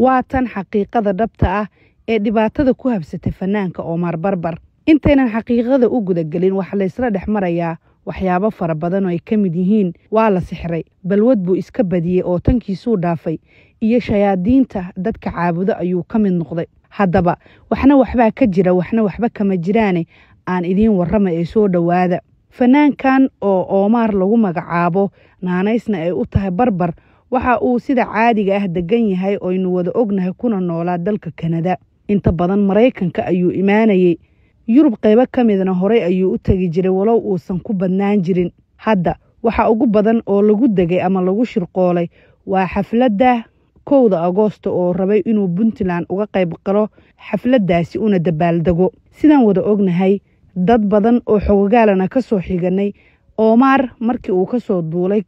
waa tan xaqiiqada dhabta ah ee dhibaatada ku habsatay fanaanka oomar barbar intaynan xaqiiqada u gudagelin waxaa laysla dhex marayaa waxyaabo fara badan oo ay ka mid yihiin waa la sixray balwad buu iska badiyey oo tankiisuu dhaafay iyo shayaadiinta dadka caabudo ayuu ka mid noqday haddaba waxna waxbaa ka jira waxna waxba kama jiraane aan idiin warrama ee soo dhowaada fanaankan oo oomaar lagu magacaabo naanaysna ay u tahay barbar waxa uu sida caadiga ah degan yahay oynu wada ognahay kuna noolaa dalka kanada inta badan maraykanka ayuu imaanayey yurub qaybo ka midna horey ayuu u tegi jiray walow uusan ku badnaan jirin hadda waxa ugu badan oo lagu degay ama lagu shirqoolay waa xafladda kowda agoosto oo rabay inuu buntland uga qayb qalo xafladdaasi una dabaaldego sidaan wada ognahay dad badan oo xogogaalana ka soo xiganay oomaar markii uu ka soo duulay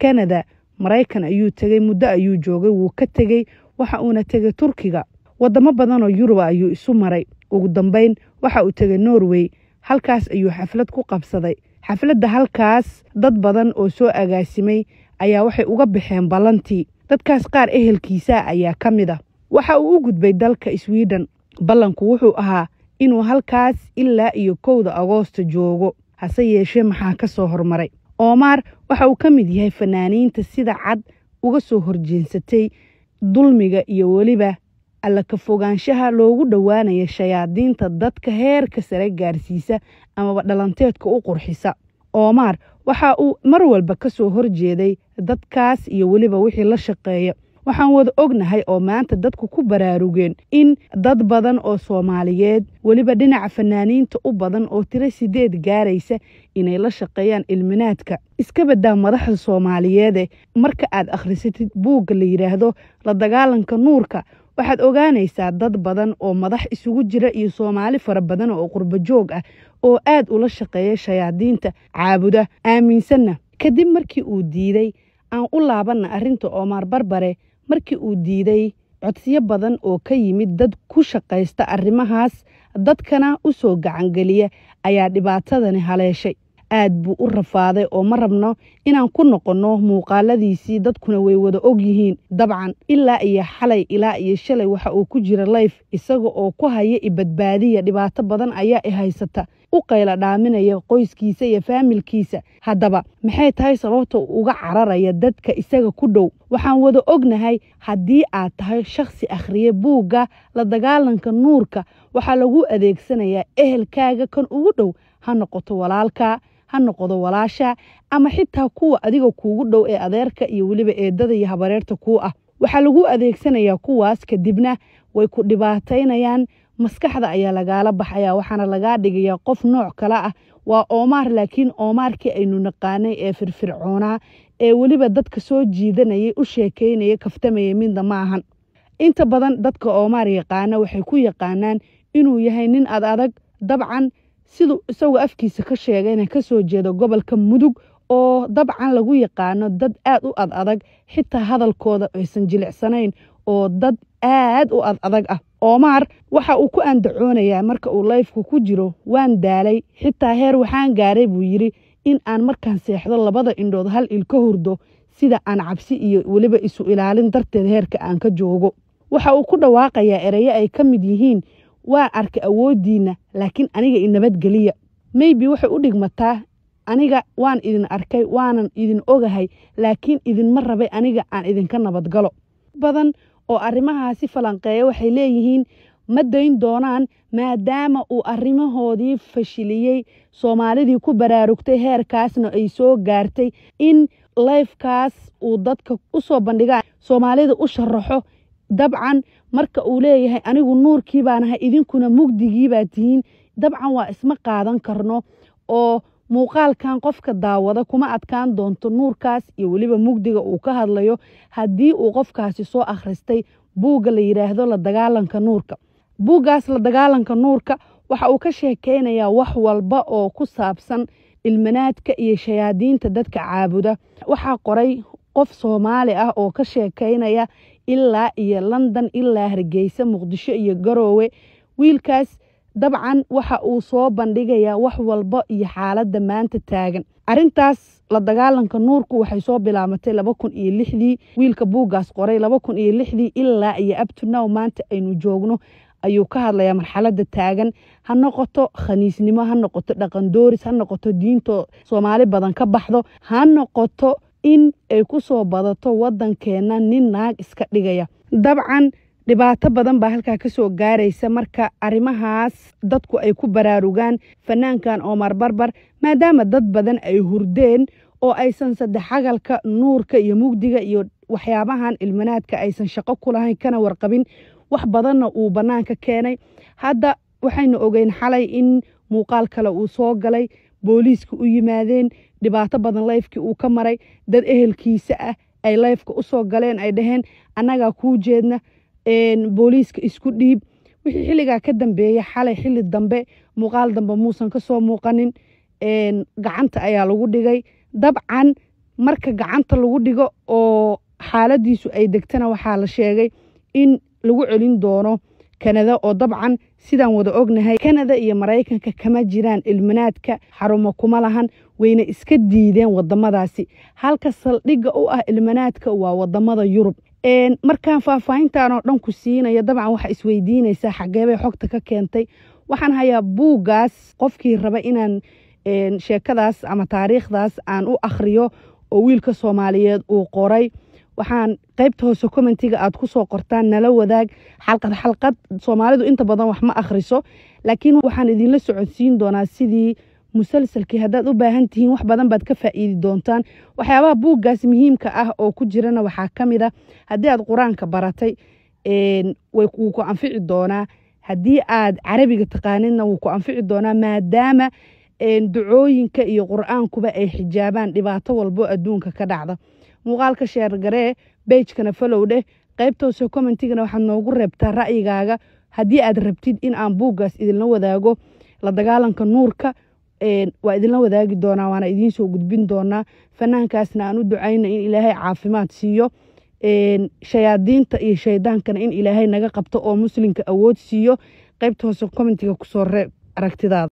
kanada maraykan ayuu tegay muddo ayuu joogay wuu ka tegey waxa uuna tegay turkiga wadamo badanoo yurub ayuu isu maray ugu dambeyn waxa uu tegay norwey halkaas ayuu xaflad ku qabsaday xafladda halkaas dad badan oo soo agaasimay ayaa waxay uga baxeen ballantii dadkaas qaar ehelkiisaa ayaa ka mid ah waxa uu u gudbay dalka swiden ballanku wuxuu ahaa inuu halkaas ilaa iyo kowda agoosto joogo hase yeeshee maxaa ka soo hormaray oomaar waxa uu ka mid yahay fanaaniinta sida cad uga soo horjeensatay dulmiga iyo weliba alla ka fogaanshaha loogu dhowaanaya shayaadiinta dadka heerka sare gaarsiisa amaba dhalanteedka u qurxisa oomaar waxa uu mar walba ka soo horjeeday dadkaas iyo weliba wixii la shaqeeya waxaan wada ognahay oo maanta dadku ku baraarugeen in dad badan oo soomaaliyeed weliba dhinaca fanaaniinta u badan oo tiro sideed gaaraysa inay la shaqeeyaan ilminaadka iskabadaa madaxda soomaaliyeede marka aad akhrisatid buugga la yidhaahdo la dagaalanka nuurka waxaad ogaanaysaa dad badan oo madax isugu jira iyo soomaali fara badan oo qurbajoog ah oo aad ula shaqeeya shayaadiinta caabuda aaminsanna kadib markii uu diiday aan u laabanna arrinta oomaar barbare markii uu diiday codsiyo badan oo ka yimid dad ku shaqaysta arrimahaas dadkana u soo gacangeliya ayaa dhibaatadani haleeshay aad buu u rafaaday oo ma rabno inaan ku noqonno muuqaaladiisii dadkuna way wada og yihiin dabcan ilaa iyo xalay ilaa iyo shalay waxa uu ku jira layf isaga oo ku haya ibadbaadiya dhibaato badan ayaa i haysata u qaylo dhaaminaya qoyskiisa iyo faamilkiisa haddaba maxay tahay sababta uga cararaya dadka isaga ku dhow waxaan wada ognahay haddii aad tahay shakhsi akhriye buugga la dagaalanka nuurka waxaa lagu adeegsanayaa ehelkaaga kan ugu dhow ha noqoto walaalka ha noqdo walaasha ama xitaa kuwa adiga kuugu dhow ee adeerka iyo weliba eedada iyo habareerta kuu ah waxaa lagu adeegsanayaa kuwaas kadibna way ku dhibaataynayaan maskaxda ayaa lagaala baxayaa waxaana lagaa dhigayaa qof nooc kale ah waa oomaar laakiin oomaarkii aynu naqaanay ee firfircoonaa ee weliba dadka soo jiidanayay u sheekeynaya kaftamaya midna maahan inta badan dadka oomaar yaqaana waxay ku yaqaanaan inuu yahay nin ad adag dabcan siduu isagoo afkiisa ka sheegay inay ka soo jeedo gobolka mudug oo dabcan lagu yaqaano dad aad u ad adag xitaa hadalkooda aysan jilicsanayn oo dad aad u ad adag ah oomaar waxa uu ku aandacoonayaa marka uu layfku ku jiro waan daalay xitaa heer waxaan gaaray buu yidhi in aan markaan seexdo labada indhood hal il ka hurdo sida aan cabsi iyo weliba isu ilaalin darteed heerka aan ka joogo waxa uu ku dhawaaqayaa ereyo ay ka mid yihiin waa arka awooddiinna laakiin aniga i nabadgeliya maybe waxay u dhigmataa aniga waan idin arkay waanan idin ogahay laakiin idinma rabay aniga aan idinka nabadgalo badan oo arrimahaasi falanqeeya waxay leeyihiin ma dayn doonaan maadaama uu arrimahoodii fashiliyey soomaalidii ku baraarugtay heerkaasna ay soo gaartay in lifekaas uu dadka u soo bandhigaa soomaalida u sharaxo dabcan marka uu leeyahay anigu nuurkii baanahay idinkuna mugdigii baa tihiin dabcan waa isma qaadan karno oo muuqaalkan qofka daawada kuma adkaan doonto nuurkaas iyo weliba mugdiga uu ka hadlayo haddii uu qofkaasi soo akhristay buugga la yidhaahdo la dagaalanka nuurka buuggaas la dagaalanka nuurka waxa uu ka sheekeynayaa wax walba oo ku saabsan ilmanaadka iyo shayaadiinta dadka caabuda waxaa qoray qof soomaali ah oo ka sheekeynaya ilaa iyo london ilaa hargeysa muqdisho iyo garoowe wiilkaas dabcan waxa uu soo bandhigayaa wax walba iyo xaaladda maanta taagan arintaas la dagaalanka nuurku waxay soo bilaabatay abakuiyoidii wiilka buuggaas qoray abakuiyoidii ilaa iyo abtunow maanta aynu joogno ayuu ka hadlayaa marxaladda taagan ha noqoto khaniisnimo ha noqoto dhaqan dooris ha noqoto diinto soomaali badan ka baxdo ha noqoto in ay ku soo badato waddankeena nin naag iska dhigaya dabcan dhibaato badan baa halkaa kasoo gaaraysa marka arrimahaas dadku ay ku baraarugaan fanaankan omar barbar maadaama dad badan ay hurdeen oo aysan saddexagalka nuurka iyo mugdiga iyo waxyaabahan ilmanaadka aysan shaqo kulahayn kana warqabin wax badanna uu bannaanka keenay hadda waxaynu ogeyn xalay in muuqaal kale uu soo galay booliiska u yimaadeen dhibaato badan layfkii uu ka maray dad ehelkiisa ah ay layfka usoo galeen ay dhaheen annagaa kuu jeedna booliiska isku dhiib wixii xilligaa ka dambeeya xalay xilli dambe muuqaal dambe muusan kasoo muuqanin gacanta ayaa lagu dhigay dabcan marka gacanta lagu dhigo oo xaaladiisu ay degtana waxaa la sheegay in lagu celin doono kanada oo dabcan sidaan wada ognahay kanada iyo maraykanka kama jiraan ilminaadka xarumo kuma lahan wayna iska diideen wadamadaasi halka saldhigga u ah ilminaadka waa wadamada yurub markaan faahfaahintaanoo oo dhan ku siinaya dabcan waxaa isweydiinaysaa xageebay xogta ka keentay waxaan hayaa buuggaas qofkii raba inaan sheekadaas ama taariikhdaas aan u akhriyo oo wiilka soomaaliyeed uu qoray waxaan qaybta hoose commentiga aad kusoo qortaan nala wadaag xalqad xalqad soomaalidu inta badan wax ma akhriso laakiin waxaan idinla socodsiin doonaa sidii musalsalkii haddaad u baahan tihiin wax badan baad ka faa'iidi doontaan waxyaabaha buuggaas muhiimka ah oo ku jirana waxaa ka mid a haddii aad qur-aanka baratay wuu ku anfici doonaa haddii aad carabiga taqaanidna wuu ku anfici doonaa maadaama ducooyinka iyo qur-aankuba ay xijaabaan dhibaato walbo adduunka ka dhacda muuqaalka sheergaree bejkana falowdheh qaybta hoose commentigana waxaad noogu reebtaa ra'yigaaga haddii aad rabtid in aan buuggaas idinla wadaago la dagaalanka nuurka waa idinla wadaagi doonaa waana idiin gudbin doonaa fanaankaasna aan u ducayna in ilaahay caafimaad siiyo shayaadiinta iyo shaydaankana in ilaahay naga qabto oo muslimka awood siiyo qaybta hoose commentiga kusoo reeb aragtidaada